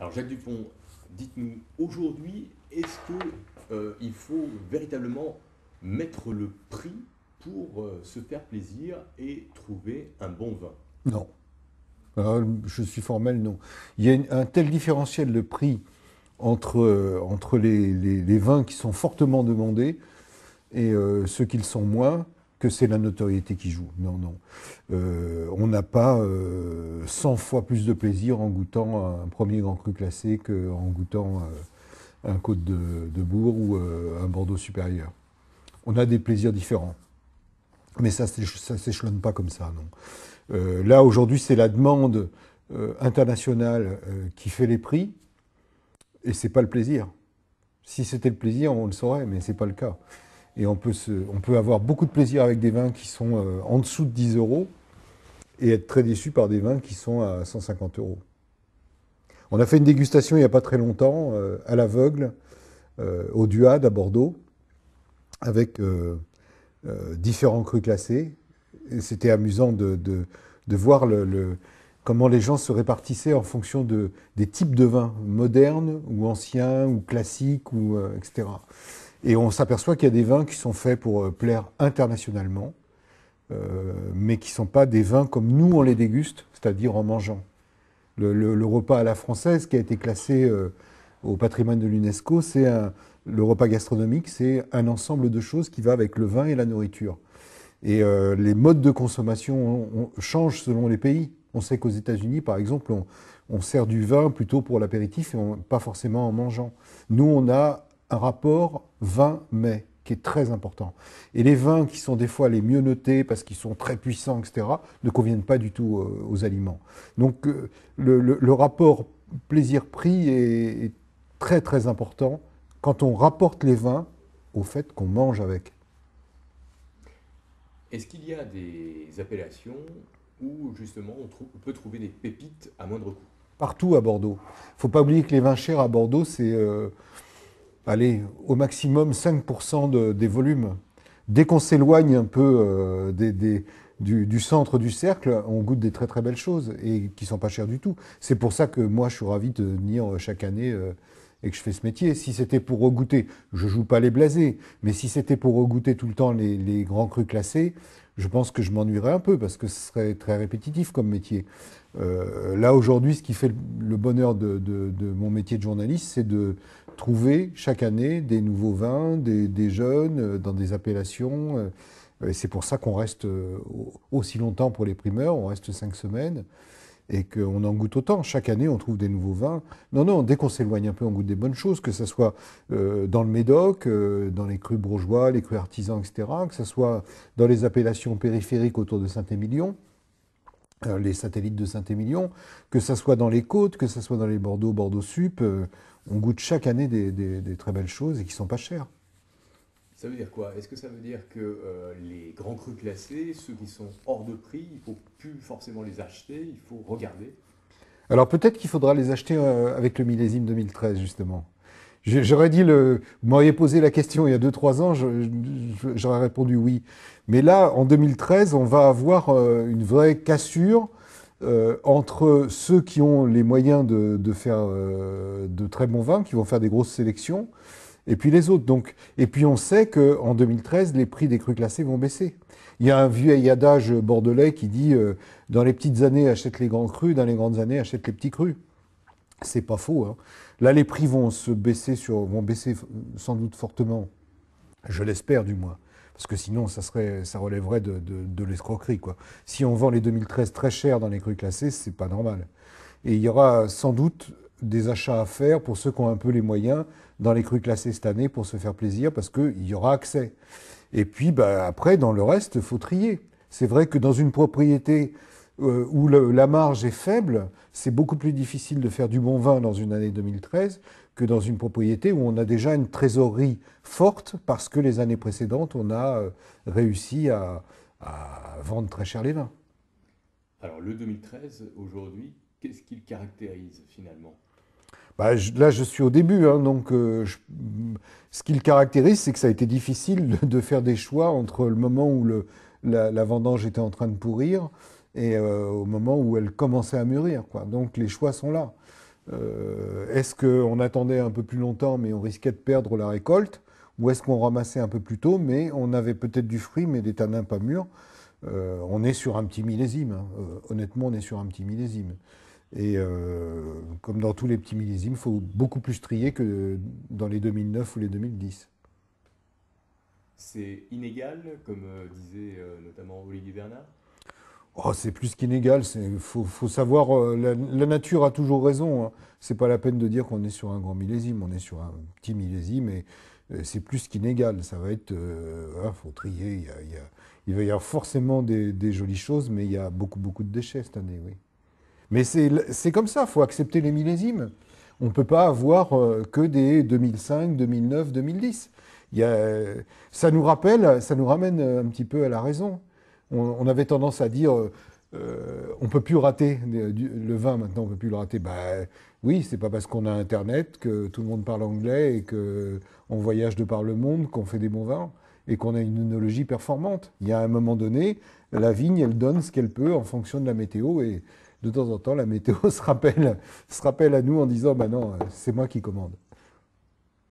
Alors Jacques Dupont, dites-nous aujourd'hui, est-ce qu'il euh, faut véritablement mettre le prix pour euh, se faire plaisir et trouver un bon vin Non. Ah, je suis formel, non. Il y a un tel différentiel de prix entre, euh, les, vins qui sont fortement demandés et ceux qui le sont moins, c'est la notoriété qui joue. Non, non. Euh, on n'a pas 100 euh, fois plus de plaisir en goûtant un premier Grand Cru classé qu'en goûtant euh, un Côte de, Bourg ou un Bordeaux supérieur. On a des plaisirs différents. Mais ça ne s'échelonne pas comme ça, non. là, aujourd'hui, c'est la demande internationale qui fait les prix, et c'est pas le plaisir. Si c'était le plaisir, on le saurait, mais ce n'est pas le cas. Et on peut, avoir beaucoup de plaisir avec des vins qui sont euh, en dessous de 10 euros et être très déçu par des vins qui sont à 150 euros. On a fait une dégustation il n'y a pas très longtemps, euh, à l'aveugle, euh, au Duade à Bordeaux, avec différents crus classés. C'était amusant de, voir comment les gens se répartissaient en fonction des types de vins, modernes ou anciens ou classiques, ou, etc. Et on s'aperçoit qu'il y a des vins qui sont faits pour euh, plaire internationalement, euh, mais qui ne sont pas des vins comme nous on les déguste, c'est-à-dire en mangeant. Le, repas à la française qui a été classé euh, au patrimoine de l'UNESCO, c'est le repas gastronomique, c'est un ensemble de choses qui va avec le vin et la nourriture. Et les modes de consommation changent selon les pays. On sait qu'aux États-Unis, par exemple, on, sert du vin plutôt pour l'apéritif et pas forcément en mangeant. Nous, on a un rapport vin-mai qui est très important. Et les vins qui sont des fois les mieux notés parce qu'ils sont très puissants, etc., ne conviennent pas du tout euh, aux aliments. Donc euh, le, rapport plaisir-prix est, très très important quand on rapporte les vins au fait qu'on mange avec. Est-ce qu'il y a des appellations où justement on, peut trouver des pépites à moindre coût Partout à Bordeaux. Il ne faut pas oublier que les vins chers à Bordeaux, c'est euh, allez, au maximum 5% des volumes. Dès qu'on s'éloigne un peu euh, du, centre du cercle, on goûte des très très belles choses et qui sont pas chères du tout. C'est pour ça que moi je suis ravi de venir euh, chaque année euh, et que je fais ce métier. Si c'était pour regoûter, je joue pas les blasés, mais si c'était pour regoûter tout le temps les, les grands crus classés, je pense que je m'ennuierais un peu parce que ce serait très répétitif comme métier. Euh, là, aujourd'hui, ce qui fait le bonheur de, mon métier de journaliste, c'est de trouver chaque année des nouveaux vins, des, jeunes, euh, dans des appellations. Euh, c'est pour ça qu'on reste aussi longtemps pour les primeurs, on reste cinq semaines et qu'on en goûte autant. Chaque année, on trouve des nouveaux vins. Non, non, dès qu'on s'éloigne un peu, on goûte des bonnes choses, que ce soit dans le Médoc, dans les crus bourgeois, les crus artisans, etc., que ce soit dans les appellations périphériques autour de Saint-Émilion. Euh, les satellites de Saint-Émilion, que ce soit dans les côtes, que ce soit dans les Bordeaux, Bordeaux Sup, euh, on goûte chaque année des, très belles choses et qui sont pas chères. Ça veut dire quoi Est-ce que ça veut dire que euh, les grands crus classés, ceux qui sont hors de prix, il faut plus forcément les acheter, il faut regarder Alors peut-être qu'il faudra les acheter avec le millésime 2013 justement. J'aurais dit, le, vous m'auriez posé la question il y a 2-3 ans, j'aurais répondu oui. Mais là, en 2013, on va avoir euh, une vraie cassure euh, entre ceux qui ont les moyens de, faire euh, de très bons vins, qui vont faire des grosses sélections, et puis les autres. Donc, et puis on sait qu'en 2013, les prix des crus classés vont baisser. Il y a un vieux adage bordelais qui dit dans les petites années achète les grands crus, dans les grandes années achète les petits crus. C'est pas faux. Hein. Là, les prix vont se baisser sur, vont baisser sans doute fortement. Je l'espère du moins. Parce que sinon, ça, serait, ça relèverait de, l'escroquerie. Quoi. Si on vend les 2013 très cher dans les crues classées, c'est pas normal. Et il y aura sans doute des achats à faire pour ceux qui ont un peu les moyens dans les crues classées cette année pour se faire plaisir parce qu'il y aura accès. Et puis, bah, après, dans le reste, il faut trier. C'est vrai que dans une propriété euh, où la marge est faible, c'est beaucoup plus difficile de faire du bon vin dans une année 2013 que dans une propriété où on a déjà une trésorerie forte parce que les années précédentes, on a euh, réussi à, vendre très cher les vins. Alors le 2013, aujourd'hui, qu'est-ce qu'il caractérise finalement bah, là, je suis au début, hein, donc euh, ce qui le caractérise, c'est que ça a été difficile de faire des choix entre le moment où la, vendange était en train de pourrir et euh, au moment où elle commençait à mûrir. Quoi. Donc les choix sont là. Euh, est-ce qu'on attendait un peu plus longtemps mais on risquait de perdre la récolte Ou est-ce qu'on ramassait un peu plus tôt mais on avait peut-être du fruit mais des tanins pas mûrs euh, On est sur un petit millésime. Hein. honnêtement, on est sur un petit millésime. Et comme dans tous les petits millésimes, il faut beaucoup plus trier que dans les 2009 ou les 2010. C'est inégal, comme disait notamment Olivier Bernard Oh, c'est plus qu'inégal. Il faut, faut, savoir. Euh, la, nature a toujours raison. Hein. C'est pas la peine de dire qu'on est sur un grand millésime. On est sur un petit millésime mais euh, c'est plus qu'inégal. Ça va être. Euh, faut trier. il va y avoir forcément des, des jolies choses, mais il y a beaucoup, beaucoup de déchets cette année. Oui. Mais c'est comme ça. Il faut accepter les millésimes. On ne peut pas avoir que des 2005, 2009, 2010. Y a, ça nous rappelle, ça nous ramène un petit peu à la raison on, avait tendance à dire euh, euh, on ne peut plus rater euh, le vin maintenant, on ne peut plus le rater. Ben oui, c'est pas parce qu'on a Internet que tout le monde parle anglais et qu'on voyage de par le monde qu'on fait des bons vins et qu'on a une œnologie performante. Il y a un moment donné, la vigne, elle donne ce qu'elle peut en fonction de la météo et de temps en temps, la météo se rappelle, se rappelle à nous en disant, ben non, c'est moi qui commande.